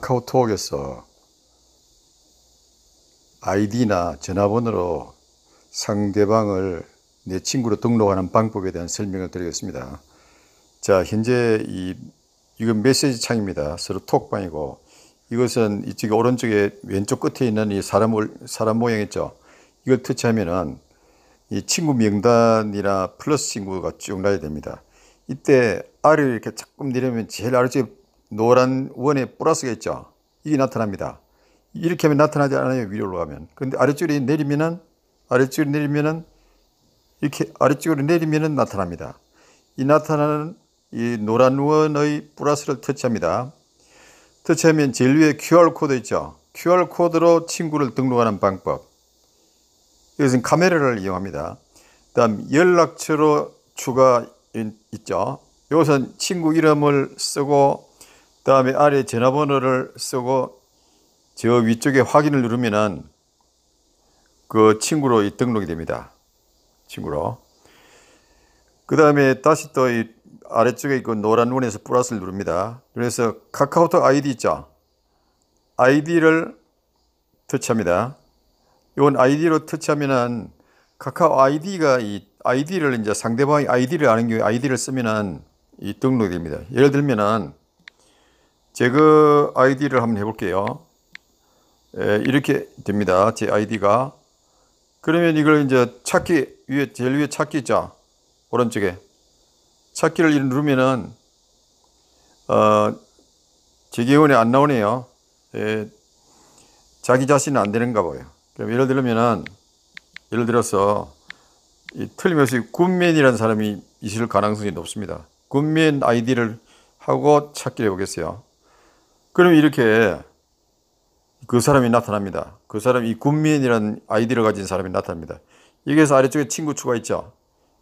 카카오톡에서 아이디나 전화번호로 상대방을 내 친구로 등록하는 방법에 대한 설명을 드리겠습니다. 자, 현재 이, 이건 메시지 창입니다. 서로 톡방이고, 이것은 이쪽에 오른쪽에 왼쪽 끝에 있는 이 사람, 사람 모양 있죠? 이걸 터치하면은 이 친구 명단이나 플러스 친구가 쭉 나야 됩니다. 이때 아래 이렇게 조금 내려면 제일 아래쪽에 노란 원에 플러스겠죠. 이게 나타납니다. 이렇게 하면 나타나지 않아요. 위로 올라가면. 근데 아래쪽으로 내리면은, 아래쪽으로 내리면은, 이렇게 아래쪽으로 내리면은 나타납니다. 이 나타나는 이 노란 원의 플러스를 터치합니다. 터치하면 제일 위에 QR코드 있죠. QR코드로 친구를 등록하는 방법. 이것은 카메라를 이용합니다. 다음 연락처로 추가 있죠. 이것은 친구 이름을 쓰고 그 다음에 아래 전화번호를 쓰고 저 위쪽에 확인을 누르면 그 친구로 등록이 됩니다. 친구로. 그 다음에 다시 또 이 아래쪽에 있고 노란 원에서 플러스를 누릅니다. 그래서 카카오톡 아이디 있죠? 아이디를 터치합니다. 이건 아이디로 터치하면은 카카오 아이디가 이 아이디를 이제 상대방의 아이디를 아는 경우에 아이디를 쓰면은 이 등록이 됩니다. 예를 들면은 제그 아이디를 한번 해볼게요. 예, 이렇게 됩니다. 제 아이디가. 그러면 이걸 이제 찾기 위에, 제일 위에 찾기 있죠. 오른쪽에. 찾기를 누르면은, 어, 재개원에 안 나오네요. 예, 자기 자신은 안 되는가 봐요. 그럼 예를 들면은, 예를 들어서, 이 틀림없이 굿맨이라는 사람이 있을 가능성이 높습니다. 굿맨 아이디를 하고 찾기를 해보겠어요. 그럼 이렇게 그 사람이 나타납니다. 그 사람이 군민이라는 아이디를 가진 사람이 나타납니다. 여기에서 아래쪽에 친구 추가 있죠.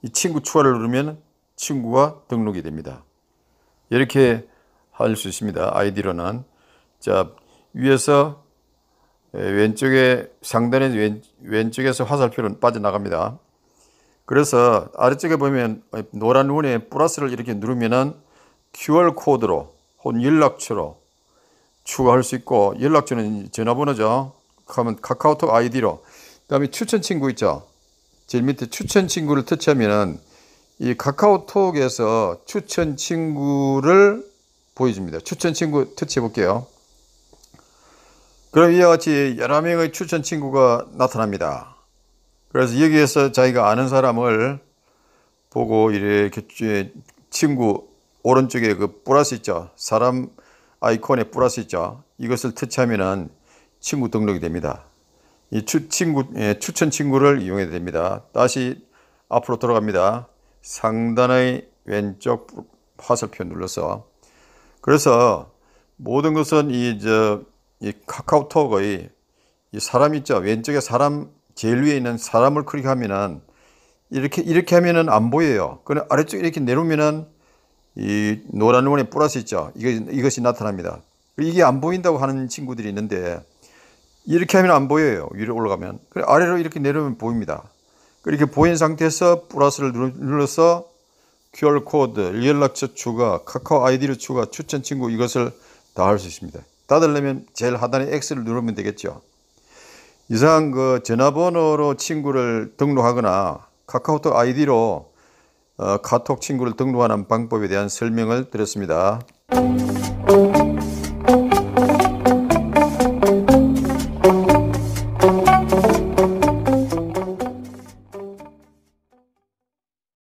이 친구 추가를 누르면 친구가 등록이 됩니다. 이렇게 할 수 있습니다. 아이디로는. 자, 위에서 예, 왼쪽에 상단에 왼, 왼쪽에서 화살표는 빠져나갑니다. 그래서 아래쪽에 보면 노란 원에 플러스를 이렇게 누르면은 QR 코드로 혹은 연락처로 추가할 수 있고 연락처는 전화번호죠. 그러면 카카오톡 아이디로 그다음에 추천 친구 있죠. 제일 밑에 추천 친구를 터치하면은 이 카카오톡에서 추천 친구를 보여줍니다. 추천 친구 터치해 볼게요. 그럼 이와 같이 여러 명의 추천 친구가 나타납니다. 그래서 여기에서 자기가 아는 사람을 보고 이렇게 친구 오른쪽에 그 플러스 있죠. 사람 아이콘에 플러스 있죠. 이것을 터치하면 친구 등록이 됩니다. 이 추, 친구, 예, 추천 친구를 이용해 됩니다. 다시 앞으로 돌아갑니다. 상단의 왼쪽 화살표 눌러서 그래서 모든 것은 이, 저, 이 카카오톡의 이 사람 있죠. 왼쪽에 사람, 제일 위에 있는 사람을 클릭하면은 이렇게, 이렇게 하면은 안 보여요. 그런데 아래쪽 이렇게 내려오면은 이 노란 원에 플러스 있죠. 이것이 나타납니다. 이게 안 보인다고 하는 친구들이 있는데 이렇게 하면 안 보여요. 위로 올라가면. 아래로 이렇게 내려오면 보입니다. 이렇게 보인 상태에서 플러스를 눌러서 QR코드, 연락처 추가, 카카오 아이디를 추가, 추천 친구 이것을 다 할 수 있습니다. 닫으려면 제일 하단에 X를 누르면 되겠죠. 이상 그 전화번호로 친구를 등록하거나 카카오톡 아이디로 어, 카톡 친구를 등록하는 방법에 대한 설명을 드렸습니다.